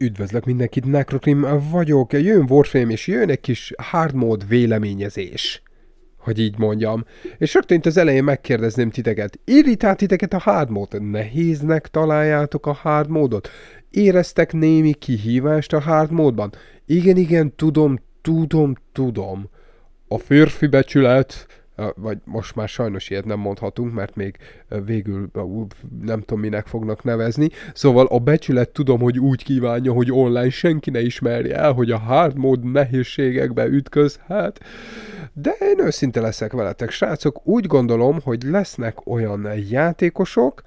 Üdvözlök mindenkit, Nekrotim vagyok, jön Warframe, és jön egy kis hard mode véleményezés hogy így mondjam. És rögtön az elején megkérdezném titeket, irritált titeket a hard mode? Nehéznek találjátok a hard módot? Éreztek némi kihívást a hard módban? Igen, igen, tudom, tudom, tudom. A férfi becsület, vagy most már sajnos ilyet nem mondhatunk, mert még végül nem tudom minek fognak nevezni. Szóval a becsület tudom, hogy úgy kívánja, hogy online senki ne ismerje el, hogy a hard mode nehézségekbe ütközhet. De én őszinte leszek veletek, srácok. Úgy gondolom, hogy lesznek olyan játékosok,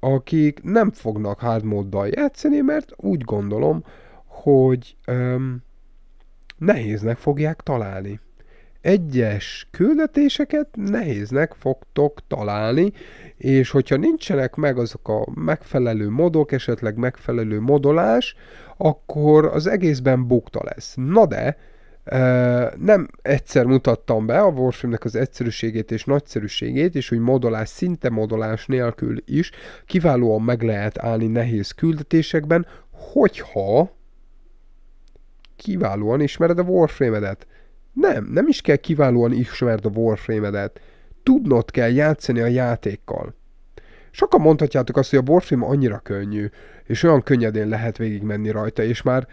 akik nem fognak hard móddal játszani, mert úgy gondolom, hogy öm, nehéznek fogják találni egyes küldetéseket nehéznek fogtok találni, és hogyha nincsenek meg azok a megfelelő modok, esetleg megfelelő modolás, akkor az egészben bukta lesz. Na de, nem egyszer mutattam be a Warframe-nek az egyszerűségét és nagyszerűségét, és hogy modolás, szinte modolás nélkül is kiválóan meg lehet állni nehéz küldetésekben, hogyha kiválóan ismered a Warframe-edet. Nem, nem is kell kiválóan ismerd a Warframe-edet. Tudnod kell játszani a játékkal. Sokan mondhatjátok azt, hogy a Warframe annyira könnyű, és olyan könnyedén lehet végigmenni rajta, és már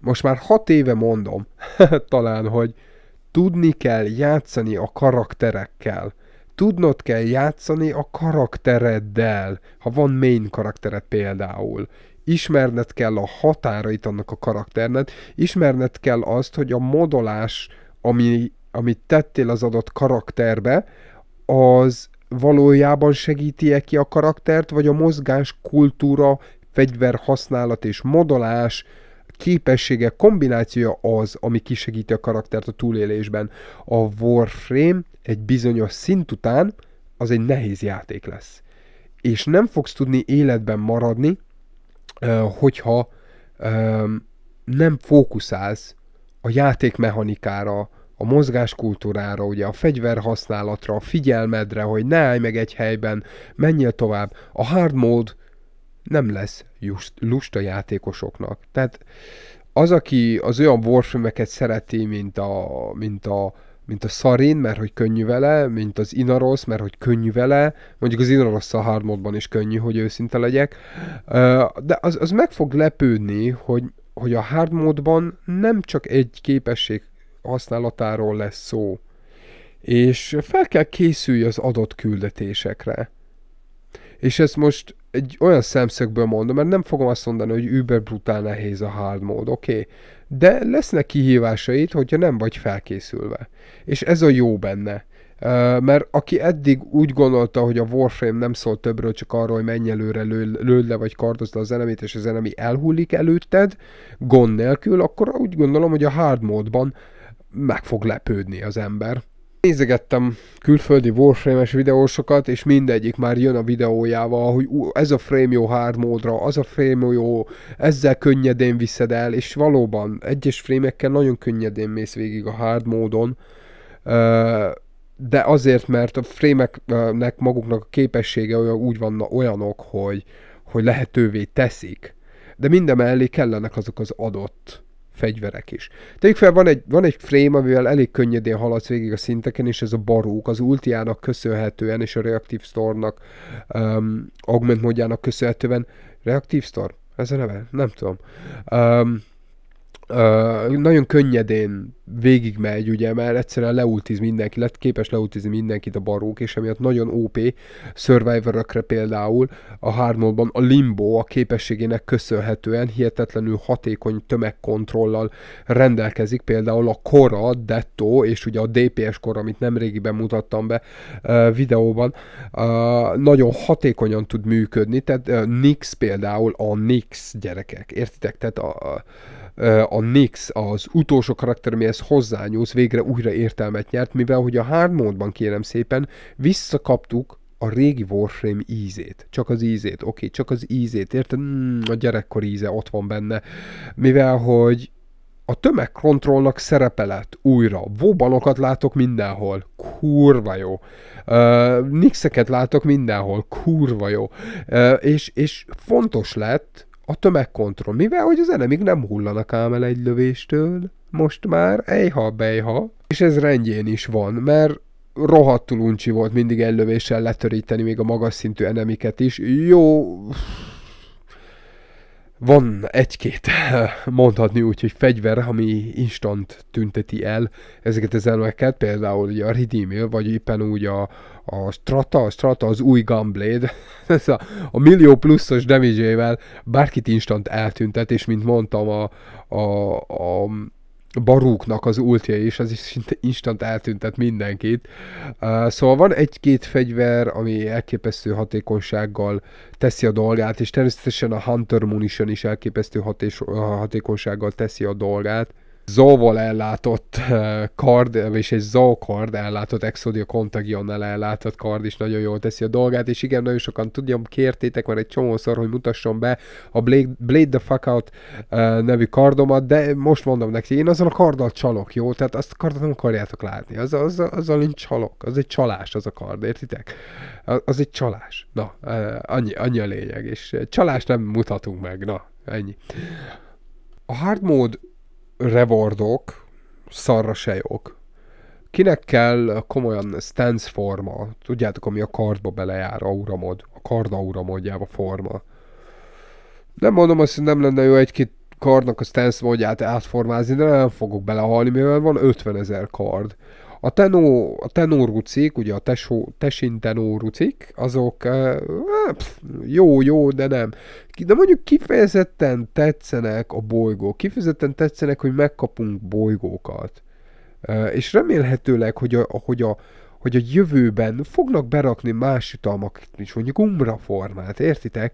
most már hat éve mondom, talán, hogy tudni kell játszani a karakterekkel. Tudnod kell játszani a karaktereddel, ha van main karaktered például. Ismerned kell a határait annak a karakternek, ismerned kell azt, hogy a modolás ami, amit tettél az adott karakterbe, az valójában segíti ki a karaktert, vagy a mozgás, kultúra, fegyver használat és modolás, képessége kombinációja az, ami kisegíti a karaktert a túlélésben. A Warframe egy bizonyos szint után az egy nehéz játék lesz. És nem fogsz tudni életben maradni, hogyha nem fókuszálsz a játékmechanikára, a mozgáskultúrára, ugye a fegyverhasználatra, a figyelmedre, hogy ne állj meg egy helyben, menjél tovább. A hard mode nem lesz just, lusta játékosoknak. Tehát az, aki az olyan warframe szereti, mint a, mint a mint a Szarin, mert hogy könnyű vele, mint az Inaros, mert hogy könnyű vele, mondjuk az Inaros a hardmodban is könnyű, hogy őszinte legyek, de az, az meg fog lepődni, hogy hogy a hard módban nem csak egy képesség használatáról lesz szó, és fel kell készülj az adott küldetésekre. És ezt most egy olyan szemszögből mondom, mert nem fogom azt mondani, hogy über brutál nehéz a hard mód, oké? Okay? De lesznek kihívásait, hogyha nem vagy felkészülve. És ez a jó benne mert aki eddig úgy gondolta, hogy a Warframe nem szól többről, csak arról, hogy menj előre, lőd le vagy kardozd az enemét, és az enemi elhullik előtted, gond nélkül, akkor úgy gondolom, hogy a hard módban meg fog lepődni az ember. Nézegettem külföldi Warframe-es videósokat, és mindegyik már jön a videójával, hogy ez a frame jó hard módra, az a frame jó, ezzel könnyedén viszed el, és valóban egyes frémekkel nagyon könnyedén mész végig a hard módon. Uh, de azért, mert a frémeknek maguknak a képessége olyan, úgy van olyanok, hogy, hogy lehetővé teszik, de mellé kellenek azok az adott fegyverek is. Tegyük fel, van egy, van egy frame, amivel elég könnyedén haladsz végig a szinteken, és ez a barók az ultiának köszönhetően, és a Reactive Store-nak, um, Augment módjának köszönhetően, Reactive Store? Ez a neve? Nem tudom. Um, nagyon könnyedén végigmegy, ugye, mert egyszerűen leultiz mindenki, lett képes leultizni mindenkit a barók, és emiatt nagyon OP survivor például a hardmodban a limbo a képességének köszönhetően hihetetlenül hatékony tömegkontrollal rendelkezik, például a kora, detto, és ugye a DPS kor, amit nemrégiben mutattam be uh, videóban, uh, nagyon hatékonyan tud működni, tehát uh, Nix például a Nix gyerekek, értitek? Tehát a, a a Nix, az utolsó karakter, amihez hozzányúz, végre újra értelmet nyert, mivel hogy a hard módban kérem szépen visszakaptuk a régi Warframe ízét. Csak az ízét, oké, okay, csak az ízét, érted? Mm, a gyerekkor íze ott van benne. Mivel, hogy a tömegkontrollnak szerepe lett újra. Vóbanokat látok mindenhol. Kurva jó. Uh, nixeket látok mindenhol. Kurva jó. Uh, és, és fontos lett, a tömegkontroll, mivel hogy az enemik nem hullanak ám el egy lövéstől, most már ejha bejha, és ez rendjén is van, mert rohadtul uncsi volt mindig lövéssel letöríteni még a magas szintű enemiket is. Jó, van egy-két, eh, mondhatni úgy, hogy fegyver, ami instant tünteti el ezeket az elemeket, például ugye a Redeemil, vagy éppen úgy a, a Strata, a Strata az új Gunblade, ez a, a millió pluszos damage-ével bárkit instant eltüntet, és mint mondtam, a, a, a Baróknak az ultja, és az is instant eltüntet mindenkit. Uh, szóval van egy-két fegyver, ami elképesztő hatékonysággal teszi a dolgát, és természetesen a Hunter Munition is elképesztő haté- hatékonysággal teszi a dolgát. Uh, zóval ellátott eh, kard, és egy zó kard ellátott, Exodia Contagionnel ellátott kard is nagyon jól teszi a dolgát, és igen, nagyon sokan tudjam, kértétek már egy csomószor, hogy mutasson be a Blade, Blade the Fuck Out eh, nevű kardomat, de most mondom neki, én azzal a karddal csalok, jó? Tehát azt a kardot nem akarjátok látni, az, az, az én csalok, az egy csalás az a kard, értitek? Az, az egy csalás. Na, eh, annyi, annyi a lényeg, és csalást nem mutatunk meg, na, ennyi. A hard mode rewardok szarra se jók. Kinek kell komolyan stance forma? Tudjátok, ami a kardba belejár, auramod. A kard auramodjába forma. Nem mondom azt, hogy nem lenne jó egy-két kardnak a stance módját átformázni, de nem fogok belehalni, mivel van 50 ezer kard. A, tenó, a tenórucik, ugye a tesó, tesin tenoru cég, azok jó-jó, eh, hát, de nem. De mondjuk kifejezetten tetszenek a bolygók, kifejezetten tetszenek, hogy megkapunk bolygókat. Eh, és remélhetőleg, hogy a, hogy a, hogy a jövőben fognak berakni más jutalmak is, mondjuk umbra formát, értitek?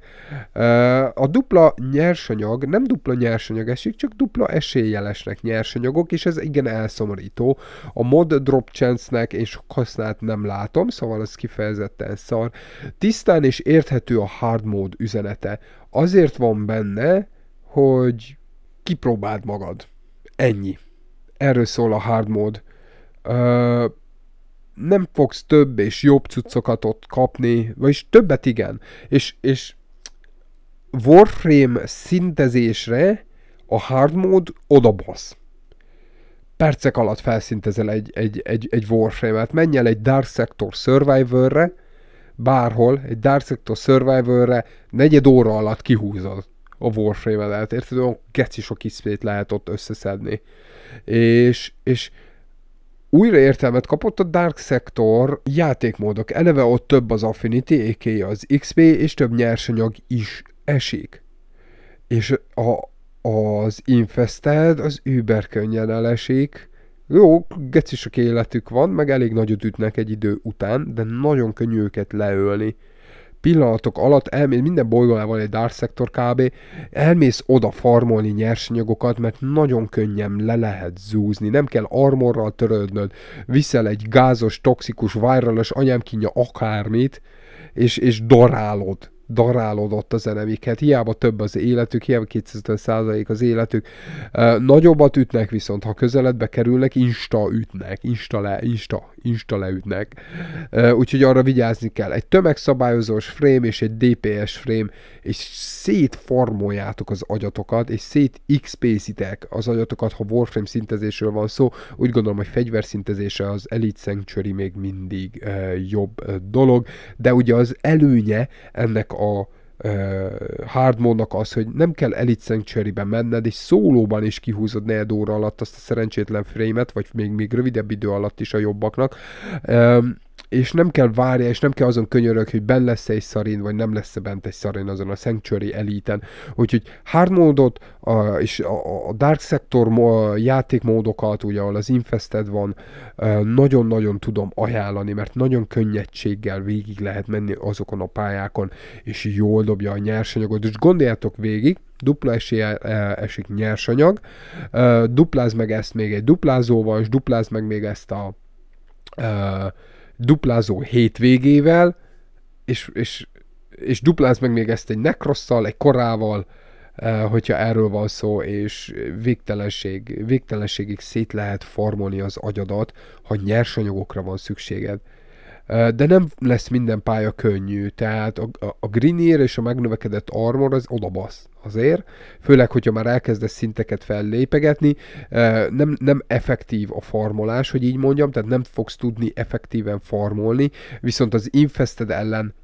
A dupla nyersanyag, nem dupla nyersanyag esik, csak dupla esélyelesnek nyersanyagok, és ez igen elszomorító. A mod drop chance-nek én sok hasznát nem látom, szóval ez kifejezetten szar. Tisztán és érthető a hard mode üzenete. Azért van benne, hogy kipróbáld magad. Ennyi. Erről szól a hard mode nem fogsz több és jobb cuccokat ott kapni, vagyis többet igen. És, és Warframe szintezésre a hard oda odabasz. Percek alatt felszintezel egy, egy, egy, egy Warframe-et. Menj el egy Dark Sector Survivor-re, bárhol, egy Dark Sector Survivor-re negyed óra alatt kihúzod a Warframe-et. Érted, olyan geci sok iszpét lehet ott összeszedni. És, és újra értelmet kapott a Dark Sector játékmódok. Eleve ott több az Affinity, éké az XP, és több nyersanyag is esik. És a, az Infested az über könnyen elesik. Jó, gecisok életük van, meg elég nagyot ütnek egy idő után, de nagyon könnyű őket leölni pillanatok alatt elmész, minden bolygónál van egy Dark Sector kb. Elmész oda farmolni nyersanyagokat, mert nagyon könnyen le lehet zúzni, nem kell armorral törődnöd, viszel egy gázos, toxikus, virálos anyám kínja akármit, és, és darálod darálódott a zeneviket, hiába több az életük, hiába 250% az életük. Nagyobbat ütnek viszont, ha közeledbe kerülnek, insta ütnek, insta le, insta, insta leütnek. Úgyhogy arra vigyázni kell. Egy tömegszabályozós frame és egy DPS frame, és szétformoljátok az agyatokat, és szét x az agyatokat, ha Warframe szintezésről van szó. Úgy gondolom, hogy fegyverszintezése az Elite Sanctuary még mindig jobb dolog, de ugye az előnye ennek a uh, hardmódnak az, hogy nem kell Elite sanctuary menned, és szólóban is kihúzod negyed óra alatt azt a szerencsétlen frame frame-et, vagy még, még rövidebb idő alatt is a jobbaknak. Um, és nem kell várja, és nem kell azon könyörög, hogy benne lesz egy szarin, vagy nem lesz-e bent egy szarin azon a Sanctuary eliten. Úgyhogy hard módot a, és a, a Dark Sector játékmódokat, ugye ahol az Infested van, nagyon-nagyon tudom ajánlani, mert nagyon könnyedséggel végig lehet menni azokon a pályákon, és jól dobja a nyersanyagot. És gondoljátok végig, dupla esélye e, esik nyersanyag, dupláz meg ezt még egy duplázóval, és dupláz meg még ezt a Uh, duplázó hétvégével, és, és, és dupláz meg még ezt egy nekrosszal, egy korával, eh, hogyha erről van szó, és végtelenség, végtelenségig szét lehet formolni az agyadat, ha nyersanyagokra van szükséged de nem lesz minden pálya könnyű, tehát a, a, a Grinier és a megnövekedett armor az odabasz azért, főleg, hogyha már elkezdesz szinteket fellépegetni, nem, nem effektív a farmolás, hogy így mondjam, tehát nem fogsz tudni effektíven farmolni, viszont az infested ellen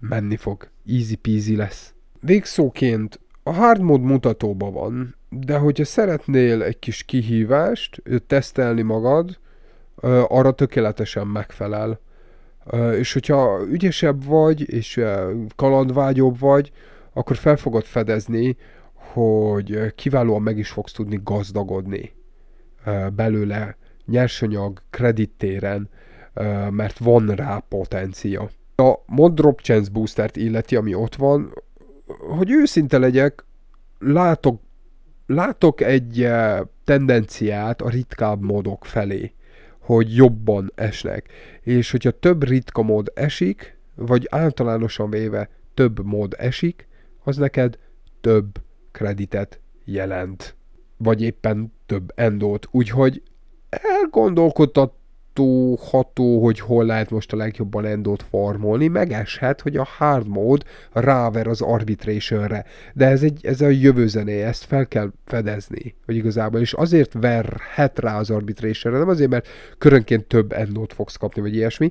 menni fog, easy peasy lesz. Végszóként a hard mode mutatóban van, de hogyha szeretnél egy kis kihívást, tesztelni magad, arra tökéletesen megfelel. És hogyha ügyesebb vagy, és kalandvágyóbb vagy, akkor fel fogod fedezni, hogy kiválóan meg is fogsz tudni gazdagodni belőle nyersanyag kredittéren, mert van rá potencia. A mod drop chance boostert illeti, ami ott van, hogy őszinte legyek, látok, látok egy tendenciát a ritkább modok felé hogy jobban esnek. És hogyha több ritka mód esik, vagy általánosan véve több mód esik, az neked több kreditet jelent. Vagy éppen több endót. Úgyhogy elgondolkodtat megosztó-ható, hogy hol lehet most a legjobban endót farmolni, megeshet, hogy a hard mode ráver az arbitrationre. De ez, egy, ez a jövő zené, ezt fel kell fedezni, hogy igazából, és azért verhet rá az arbitrationre, nem azért, mert körönként több endót fogsz kapni, vagy ilyesmi,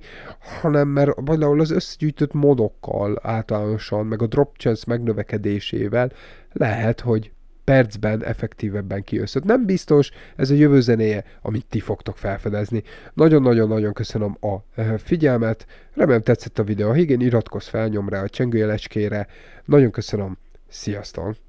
hanem mert valahol az összegyűjtött modokkal általánosan, meg a drop chance megnövekedésével lehet, hogy percben effektívebben kiösszött. Nem biztos, ez a jövő zenéje, amit ti fogtok felfedezni. Nagyon-nagyon-nagyon köszönöm a eh, figyelmet, remélem tetszett a videó, ha igen, iratkozz fel, nyomd rá a csengőjelecskére. Nagyon köszönöm, sziasztok!